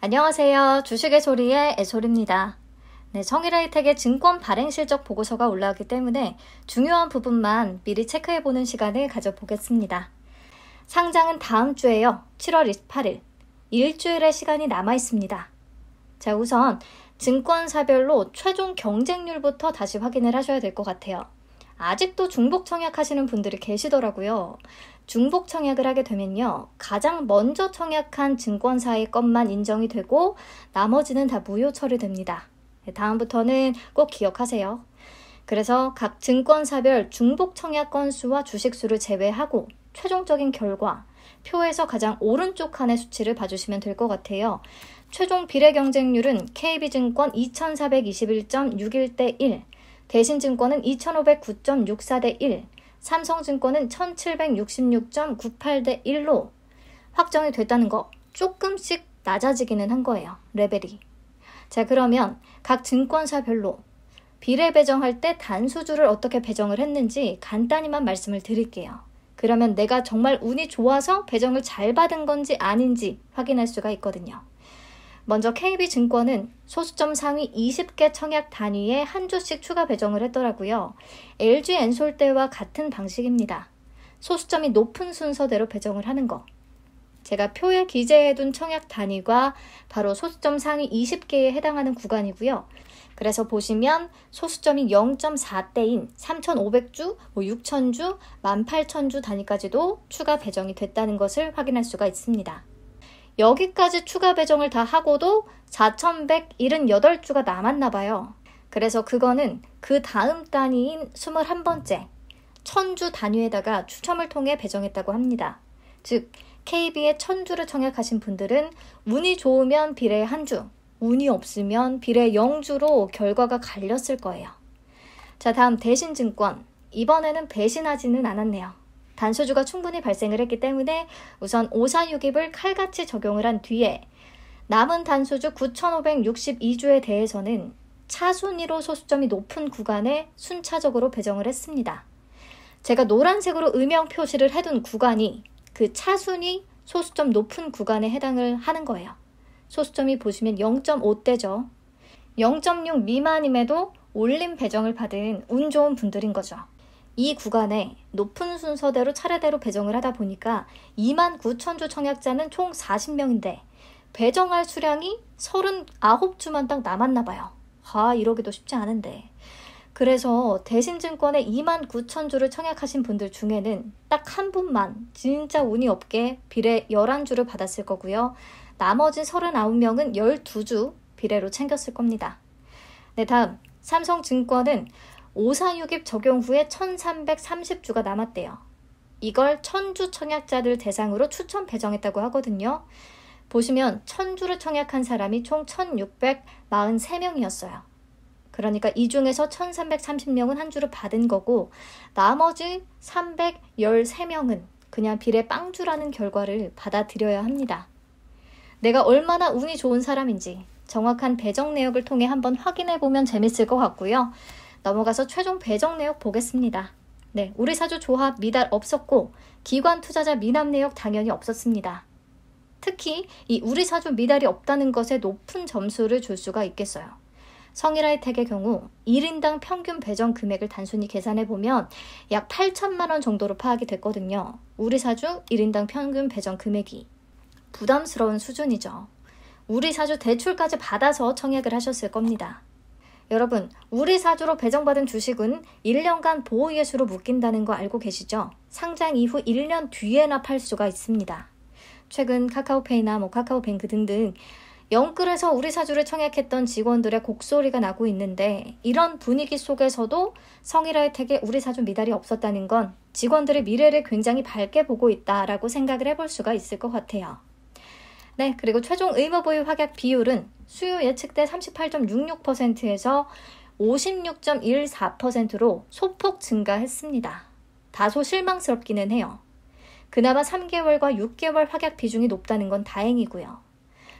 안녕하세요. 주식의 소리의 애솔입니다. 네, 성일아이텍의 증권 발행 실적 보고서가 올라왔기 때문에 중요한 부분만 미리 체크해보는 시간을 가져보겠습니다. 상장은 다음 주에요. 7월 28일. 일주일의 시간이 남아 있습니다. 자, 우선 증권사별로 최종 경쟁률부터 다시 확인을 하셔야 될 것 같아요. 아직도 중복 청약 하시는 분들이 계시더라고요. 중복 청약을 하게 되면요. 가장 먼저 청약한 증권사의 것만 인정이 되고 나머지는 다 무효 처리됩니다. 네, 다음부터는 꼭 기억하세요. 그래서 각 증권사별 중복 청약 건수와 주식수를 제외하고 최종적인 결과, 표에서 가장 오른쪽 칸의 수치를 봐주시면 될 것 같아요. 최종 비례 경쟁률은 KB증권 2421.61대 1, 대신증권은 2509.64대 1, 삼성증권은 1766.98대 1로 확정이 됐다는 거 조금씩 낮아지기는 한 거예요. 레벨이. 자, 그러면 각 증권사별로 비례 배정할 때 단수주를 어떻게 배정을 했는지 간단히만 말씀을 드릴게요. 그러면 내가 정말 운이 좋아서 배정을 잘 받은 건지 아닌지 확인할 수가 있거든요. 먼저 KB증권은 소수점 상위 20개 청약 단위에 한 주씩 추가 배정을 했더라고요. LG 엔솔 대와 같은 방식입니다. 소수점이 높은 순서대로 배정을 하는 거. 제가 표에 기재해둔 청약 단위가 바로 소수점 상위 20개에 해당하는 구간이고요. 그래서 보시면 소수점이 0.4대인 3,500주, 뭐 6,000주, 18,000주 단위까지도 추가 배정이 됐다는 것을 확인할 수가 있습니다. 여기까지 추가 배정을 다 하고도 4,178주가 남았나 봐요. 그래서 그거는 그 다음 단위인 21번째, 천주 단위에다가 추첨을 통해 배정했다고 합니다. 즉, KB의 천주를 청약하신 분들은 운이 좋으면 비례 한 주, 운이 없으면 비례 0주로 결과가 갈렸을 거예요. 자, 다음 대신증권. 이번에는 배신하지는 않았네요. 단수주가 충분히 발생을 했기 때문에 우선 5460을 칼같이 적용을 한 뒤에 남은 단수주 9562주에 대해서는 차순위로 소수점이 높은 구간에 순차적으로 배정을 했습니다. 제가 노란색으로 음영 표시를 해둔 구간이 그 차순위 소수점 높은 구간에 해당을 하는 거예요. 소수점이 보시면 0.5대죠. 0.6 미만임에도 올림 배정을 받은 운 좋은 분들인 거죠. 이 구간에 높은 순서대로 차례대로 배정을 하다 보니까 2만 9천 주 청약자는 총 40명인데 배정할 수량이 39주만 딱 남았나 봐요. 아, 이러기도 쉽지 않은데. 그래서 대신증권에 2만 9천 주를 청약하신 분들 중에는 딱 한 분만 진짜 운이 없게 비례 11주를 받았을 거고요. 나머지 39명은 12주 비례로 챙겼을 겁니다. 네, 다음 삼성증권은 오사유깁 적용 후에 1330주가 남았대요. 이걸 천주 청약자들 대상으로 추천 배정했다고 하거든요. 보시면 천주를 청약한 사람이 총 1643명이었어요. 그러니까 이 중에서 1330명은 한 주를 받은 거고 나머지 313명은 그냥 비례 빵주라는 결과를 받아들여야 합니다. 내가 얼마나 운이 좋은 사람인지 정확한 배정 내역을 통해 한번 확인해 보면 재밌을 것 같고요. 넘어가서 최종 배정 내역 보겠습니다. 네, 우리 사주 조합 미달 없었고 기관 투자자 미남 내역 당연히 없었습니다. 특히 이 우리 사주 미달이 없다는 것에 높은 점수를 줄 수가 있겠어요. 성일아 이택의 경우 1인당 평균 배정 금액을 단순히 계산해보면 약 8천만 원 정도로 파악이 됐거든요. 우리 사주 1인당 평균 배정 금액이 부담스러운 수준이죠. 우리 사주 대출까지 받아서 청약을 하셨을 겁니다. 여러분, 우리 사주로 배정받은 주식은 1년간 보호예수로 묶인다는 거 알고 계시죠? 상장 이후 1년 뒤에나 팔 수가 있습니다. 최근 카카오페이나 뭐 카카오뱅크 등등 영끌에서 우리 사주를 청약했던 직원들의 곡소리가 나고 있는데 이런 분위기 속에서도 성일화 혜택에 우리 사주 미달이 없었다는 건 직원들의 미래를 굉장히 밝게 보고 있다라고 생각을 해볼 수가 있을 것 같아요. 네, 그리고 최종 의무보유 확약 비율은 수요 예측대 38.66%에서 56.14%로 소폭 증가했습니다. 다소 실망스럽기는 해요. 그나마 3개월과 6개월 확약 비중이 높다는 건 다행이고요.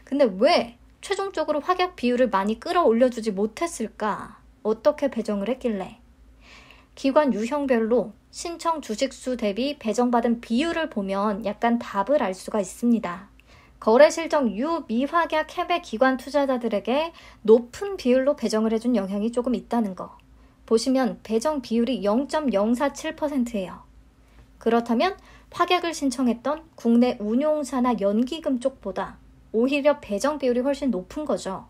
근데 왜 최종적으로 확약 비율을 많이 끌어올려주지 못했을까? 어떻게 배정을 했길래? 기관 유형별로 신청 주식수 대비 배정받은 비율을 보면 약간 답을 알 수가 있습니다. 거래실적 유미확약 해외 기관 투자자들에게 높은 비율로 배정을 해준 영향이 조금 있다는 거. 보시면 배정 비율이 0.047%예요. 그렇다면 확약을 신청했던 국내 운용사나 연기금 쪽보다 오히려 배정 비율이 훨씬 높은 거죠.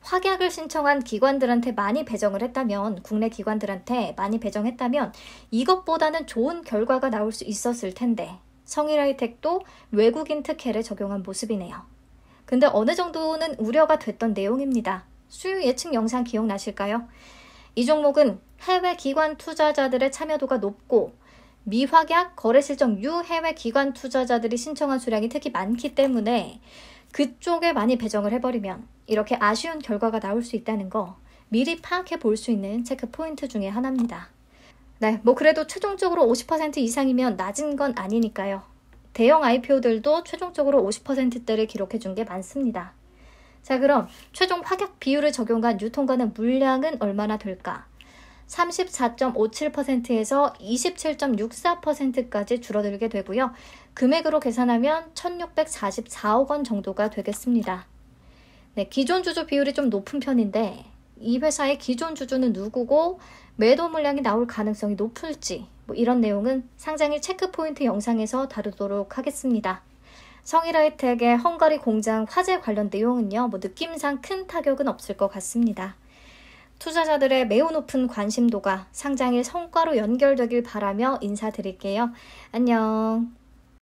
확약을 신청한 기관들한테 많이 배정을 했다면, 국내 기관들한테 많이 배정했다면, 이것보다는 좋은 결과가 나올 수 있었을 텐데, 성일 아이텍도 외국인 특혜를 적용한 모습이네요. 근데 어느 정도는 우려가 됐던 내용입니다. 수요 예측 영상 기억나실까요? 이 종목은 해외 기관 투자자들의 참여도가 높고 미확약 거래 실적 유해외 기관 투자자들이 신청한 수량이 특히 많기 때문에 그쪽에 많이 배정을 해버리면 이렇게 아쉬운 결과가 나올 수 있다는 거 미리 파악해 볼 수 있는 체크 포인트 중의 하나입니다. 네, 뭐 그래도 최종적으로 50% 이상이면 낮은 건 아니니까요. 대형 IPO들도 최종적으로 50%대를 기록해 준 게 많습니다. 자, 그럼 최종 파격 비율을 적용한 유통가는 물량은 얼마나 될까? 34.57%에서 27.64%까지 줄어들게 되고요. 금액으로 계산하면 1,644억 원 정도가 되겠습니다. 네, 기존 주주 비율이 좀 높은 편인데 이 회사의 기존 주주는 누구고 매도 물량이 나올 가능성이 높을지 뭐 이런 내용은 상장일 체크포인트 영상에서 다루도록 하겠습니다. 성일하이텍의 헝가리 공장 화재 관련 내용은요, 뭐 느낌상 큰 타격은 없을 것 같습니다. 투자자들의 매우 높은 관심도가 상장일 성과로 연결되길 바라며 인사드릴게요. 안녕.